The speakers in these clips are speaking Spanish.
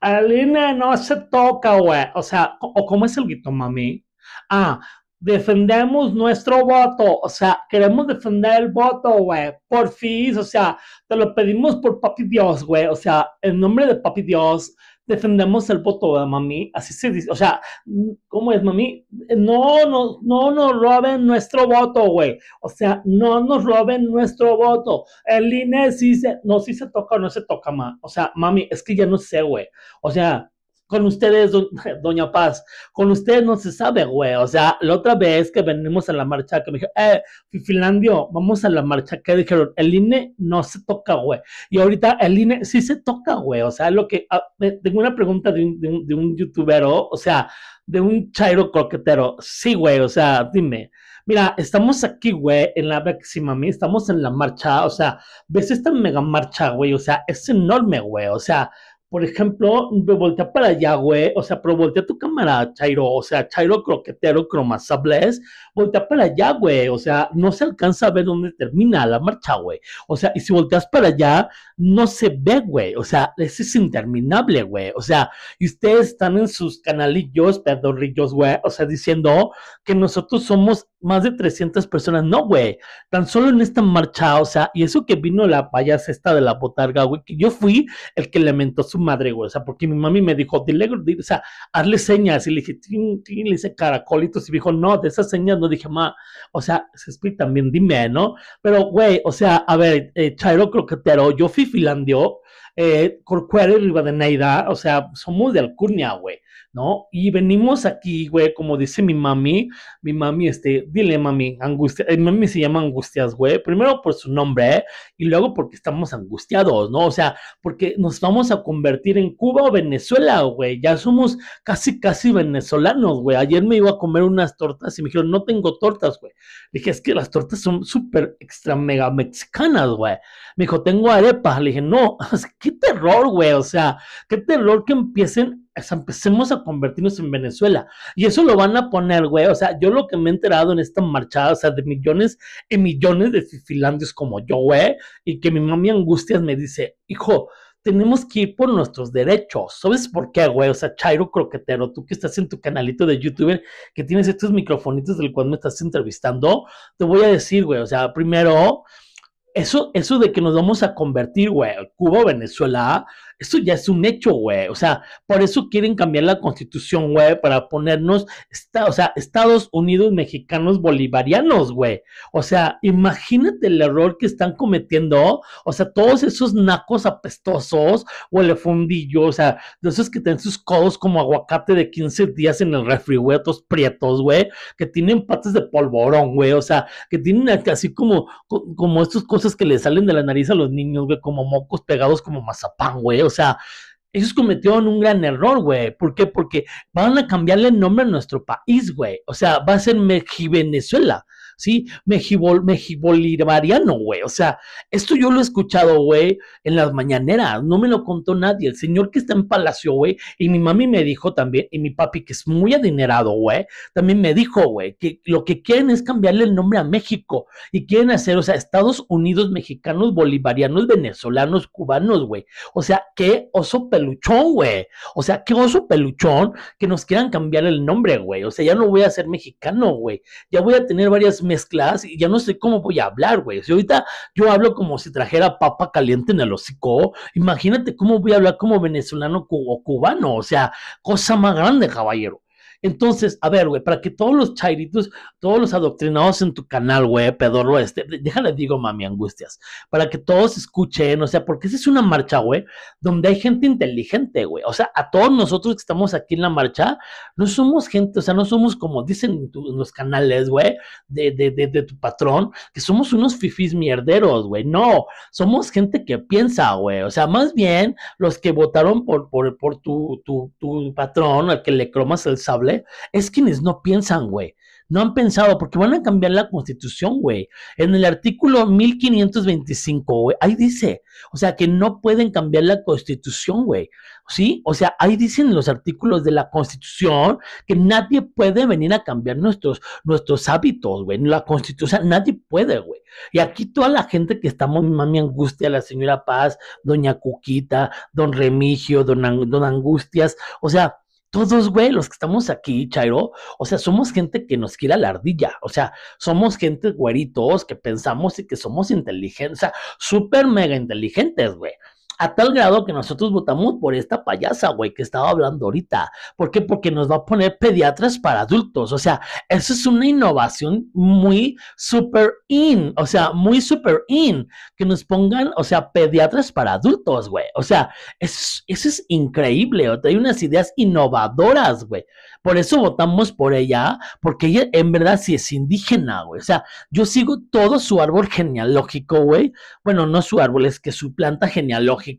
Aline no se toca, güey. O sea, o cómo es el grito, mami. Ah, defendemos nuestro voto, o sea, queremos defender el voto, güey, por fin, o sea, te lo pedimos por papi Dios, güey, o sea, en nombre de papi Dios, defendemos el voto mami, así se dice, o sea, ¿cómo es mami? No, no, no nos roben nuestro voto, güey, o sea, no nos roben nuestro voto, el INE sí se, no, sí se toca o no se toca, ma, o sea, mami, es que ya no sé, güey, o sea, con ustedes, Doña Paz, con ustedes no se sabe, güey. O sea, la otra vez que venimos a la marcha, que me dijeron, eh, Finlandio, vamos a la marcha, que dijeron, el INE no se toca, güey. Y ahorita el INE sí se toca, güey. O sea, lo que. Ah, tengo una pregunta de un, youtubero, o sea, de un chairo croquetero. Sí, güey, o sea, dime. Mira, estamos aquí, güey, en la mí estamos en la marcha, o sea, ves esta mega marcha, güey, o sea, es enorme, güey, o sea, por ejemplo, voltea para allá, güey. O sea, pero voltea tu cámara, Chairo. O sea, Chairo croquetero, cromasables. Voltea para allá, güey. O sea, no se alcanza a ver dónde termina la marcha, güey. O sea, y si volteas para allá, no se ve, güey. O sea, eso es interminable, güey. O sea, y ustedes están en sus canalillos, perdorrillos, güey. O sea, diciendo que nosotros somos más de 300 personas. No, güey. Tan solo en esta marcha, o sea, y eso que vino la payasa esta de la botarga, güey, que yo fui el que lamentó su madre, güey. O sea, porque mi mami me dijo, dile, o sea, hazle señas. Y le dije, tin, tin, le hice caracolitos. Y dijo, no, de esas señas no dije, ma, o sea, se explica también dime, ¿no? Pero, güey, o sea, a ver, eh, Chairo Croquetero, yo fui filandio, eh, Corcuero de o sea, somos de Alcurnia, güey. ¿no? Y venimos aquí, güey, como dice mi mami, mi mami, este, dile mami, angustia, mi eh, mami se llama angustias, güey, primero por su nombre, y luego porque estamos angustiados, ¿no? O sea, porque nos vamos a convertir en Cuba o Venezuela, güey, ya somos casi, casi venezolanos, güey. Ayer me iba a comer unas tortas y me dijeron, no tengo tortas, güey. dije, es que las tortas son súper extra mega mexicanas, güey. Me dijo, tengo arepas. Le dije, no, qué terror, güey. O sea, qué terror que empiecen empecemos a convertirnos en Venezuela. Y eso lo van a poner, güey. O sea, yo lo que me he enterado en esta marchada, o sea, de millones y millones de filandios como yo, güey, y que mi mami Angustias me dice, hijo, tenemos que ir por nuestros derechos. ¿Sabes por qué, güey? O sea, Chairo Croquetero, tú que estás en tu canalito de youtuber que tienes estos microfonitos del cual me estás entrevistando, te voy a decir, güey, o sea, primero, eso, eso de que nos vamos a convertir, güey, Cuba, Venezuela, eso ya es un hecho, güey. O sea, por eso quieren cambiar la constitución, güey, para ponernos, o sea, Estados Unidos mexicanos bolivarianos, güey. O sea, imagínate el error que están cometiendo. O sea, todos esos nacos apestosos, o el fundillo, o sea, de esos que tienen sus codos como aguacate de 15 días en el refri, güey, otros prietos, güey, que tienen patas de polvorón, güey. O sea, que tienen así como, como estas cosas que le salen de la nariz a los niños, güey, como mocos pegados como mazapán, güey o sea, ellos cometieron un gran error, güey. ¿Por qué? Porque van a cambiarle el nombre a nuestro país, güey. O sea, va a ser Mexivenezuela. ¿sí? Mejibol, bolivariano, güey. O sea, esto yo lo he escuchado, güey, en las mañaneras. No me lo contó nadie. El señor que está en Palacio, güey, y mi mami me dijo también, y mi papi, que es muy adinerado, güey, también me dijo, güey, que lo que quieren es cambiarle el nombre a México y quieren hacer, o sea, Estados Unidos mexicanos, bolivarianos, venezolanos, cubanos, güey. O sea, qué oso peluchón, güey. O sea, qué oso peluchón que nos quieran cambiar el nombre, güey. O sea, ya no voy a ser mexicano, güey. Ya voy a tener varias mezcladas y ya no sé cómo voy a hablar, güey. Si ahorita yo hablo como si trajera papa caliente en el hocico, imagínate cómo voy a hablar como venezolano o cubano, o sea, cosa más grande, caballero. Entonces, a ver, güey, para que todos los chairitos, todos los adoctrinados en tu canal, güey, pedorro este, déjale digo, mami, angustias, para que todos escuchen, o sea, porque esa es una marcha, güey, donde hay gente inteligente, güey. O sea, a todos nosotros que estamos aquí en la marcha, no somos gente, o sea, no somos como dicen los canales, güey, de, de, de, de, tu patrón, que somos unos fifis mierderos, güey. No, somos gente que piensa, güey. O sea, más bien los que votaron por, por, tu, tu patrón, al que le cromas el sable, es quienes no piensan, güey. No han pensado porque van a cambiar la constitución, güey. En el artículo 1525, güey, ahí dice, o sea, que no pueden cambiar la constitución, güey. ¿Sí? O sea, ahí dicen los artículos de la constitución que nadie puede venir a cambiar nuestros, nuestros hábitos, güey. La constitución, nadie puede, güey. Y aquí toda la gente que estamos, mami Angustia, la señora Paz, doña Cuquita, don Remigio, don Angustias, o sea, todos, güey, los que estamos aquí, Chairo, o sea, somos gente que nos quiere la ardilla, o sea, somos gente güeritos que pensamos y que somos inteligentes, o sea, súper mega inteligentes, güey. A tal grado que nosotros votamos por esta payasa, güey, que estaba hablando ahorita. ¿Por qué? Porque nos va a poner pediatras para adultos. O sea, eso es una innovación muy super in, o sea, muy super in, que nos pongan, o sea, pediatras para adultos, güey. O sea, eso, eso es increíble. O hay unas ideas innovadoras, güey. Por eso votamos por ella, porque ella en verdad sí es indígena, güey. O sea, yo sigo todo su árbol genealógico, güey. Bueno, no su árbol, es que su planta genealógica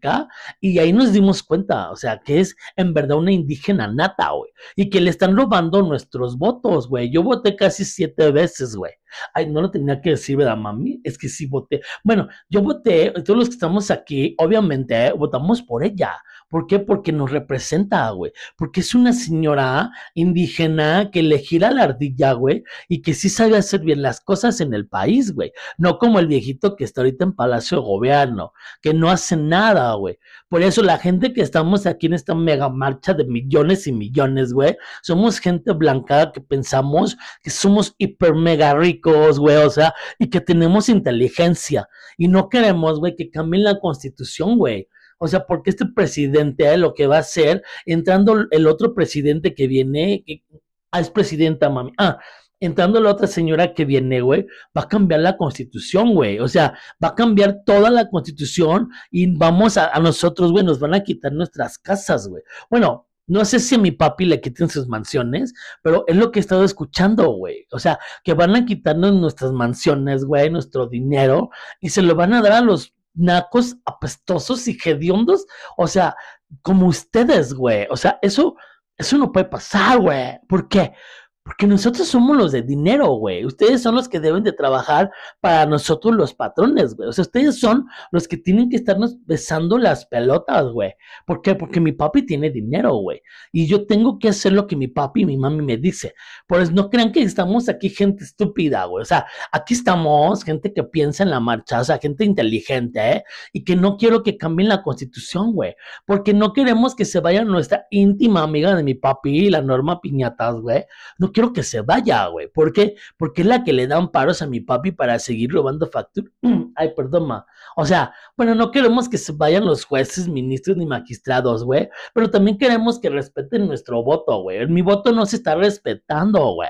y ahí nos dimos cuenta, o sea, que es en verdad una indígena nata, güey, y que le están robando nuestros votos, güey. Yo voté casi siete veces, güey. Ay, no lo tenía que decir, ¿verdad, mami? Es que sí voté. Bueno, yo voté, todos los que estamos aquí, obviamente, votamos por ella, ¿Por qué? Porque nos representa, güey. Porque es una señora indígena que le gira la ardilla, güey, y que sí sabe hacer bien las cosas en el país, güey. No como el viejito que está ahorita en Palacio de Gobierno, que no hace nada, güey. Por eso la gente que estamos aquí en esta mega marcha de millones y millones, güey, somos gente blancada que pensamos que somos hiper mega ricos, güey, o sea, y que tenemos inteligencia. Y no queremos, güey, que cambien la constitución, güey. O sea, porque este presidente lo que va a hacer, entrando el otro presidente que viene, que ah, es presidenta, mami. Ah, entrando la otra señora que viene, güey, va a cambiar la constitución, güey. O sea, va a cambiar toda la constitución y vamos a, a nosotros, güey, nos van a quitar nuestras casas, güey. Bueno, no sé si a mi papi le quiten sus mansiones, pero es lo que he estado escuchando, güey. O sea, que van a quitarnos nuestras mansiones, güey, nuestro dinero, y se lo van a dar a los nacos, apestosos y hediondos. O sea, como ustedes, güey. O sea, eso, eso no puede pasar, güey. ¿Por qué? Porque nosotros somos los de dinero, güey. Ustedes son los que deben de trabajar para nosotros los patrones, güey. O sea, ustedes son los que tienen que estarnos besando las pelotas, güey. ¿Por qué? Porque mi papi tiene dinero, güey. Y yo tengo que hacer lo que mi papi y mi mami me dicen. Por eso no crean que estamos aquí gente estúpida, güey. O sea, aquí estamos gente que piensa en la marcha, o sea, gente inteligente, ¿eh? Y que no quiero que cambien la constitución, güey. Porque no queremos que se vaya nuestra íntima amiga de mi papi, la Norma Piñatas, güey. No quiero que se vaya, güey. ¿Por qué? Porque es la que le dan paros a mi papi para seguir robando factura. Ay, perdón, ma. O sea, bueno, no queremos que se vayan los jueces, ministros ni magistrados, güey. Pero también queremos que respeten nuestro voto, güey. Mi voto no se está respetando, güey.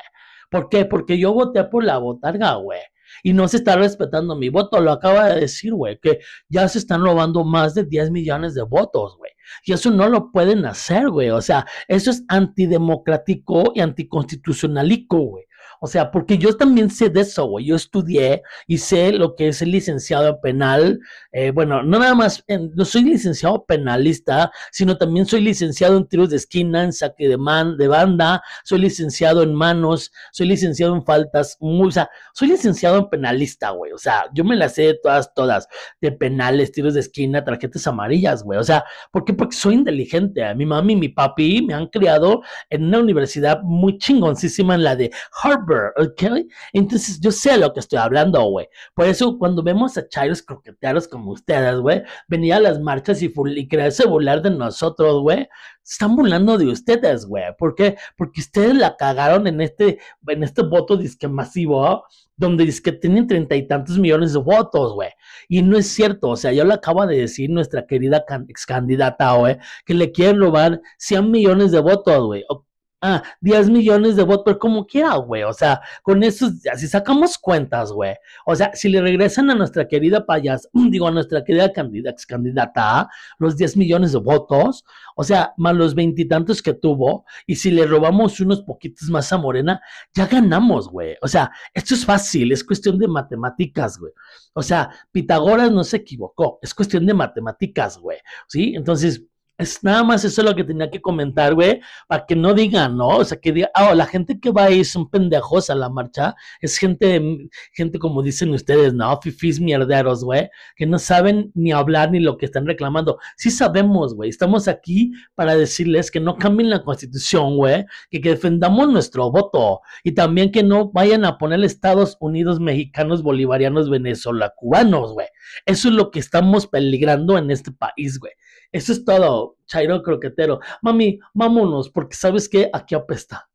¿Por qué? Porque yo voté por la botarga, güey y no se está respetando mi voto. Lo acaba de decir, güey, que ya se están robando más de 10 millones de votos, güey. Y eso no lo pueden hacer, güey. O sea, eso es antidemocrático y anticonstitucionalico, güey. O sea, porque yo también sé de eso, güey. Yo estudié y sé lo que es el licenciado penal. Eh, bueno, no nada más, no soy licenciado penalista, sino también soy licenciado en tiros de esquina, en saque de, man, de banda, soy licenciado en manos, soy licenciado en faltas, muy, o sea, soy licenciado en penalista, güey. O sea, yo me la sé de todas, todas, de penales, tiros de esquina, tarjetas amarillas, güey. O sea, ¿por qué? Porque soy inteligente. Mi mami y mi papi me han criado en una universidad muy chingoncísima, en la de Harvard entonces yo sé lo que estoy hablando, güey. Por eso cuando vemos a chairos croquetearos como ustedes, güey, venir a las marchas y, y creerse burlar de nosotros, güey, están burlando de ustedes, güey. ¿Por qué? Porque ustedes la cagaron en este, en este voto disque masivo, donde dice que tienen treinta y tantos millones de votos, güey. Y no es cierto, o sea, yo lo acabo de decir nuestra querida ex candidata, güey, que le quieren robar 100 millones de votos, güey. Ah, 10 millones de votos, pero como quiera, güey. O sea, con eso, si sacamos cuentas, güey. O sea, si le regresan a nuestra querida payas, digo, a nuestra querida candidata, los 10 millones de votos, o sea, más los veintitantos que tuvo, y si le robamos unos poquitos más a Morena, ya ganamos, güey. O sea, esto es fácil, es cuestión de matemáticas, güey. O sea, Pitágoras no se equivocó, es cuestión de matemáticas, güey. ¿Sí? Entonces, es nada más eso es lo que tenía que comentar, güey, para que no digan, ¿no? O sea, que diga, ah, oh, la gente que va ahí son pendejos a la marcha, es gente, mm, gente como dicen ustedes, ¿no? Fifis mierderos, güey, que no saben ni hablar ni lo que están reclamando. Sí sabemos, güey, estamos aquí para decirles que no cambien la constitución, güey, que, que defendamos nuestro voto y también que no vayan a poner Estados Unidos mexicanos, bolivarianos, venezolanos, cubanos, güey. Eso es lo que estamos peligrando en este país, güey. Eso es todo, Chairo Croquetero. Mami, vámonos, porque sabes que aquí apesta.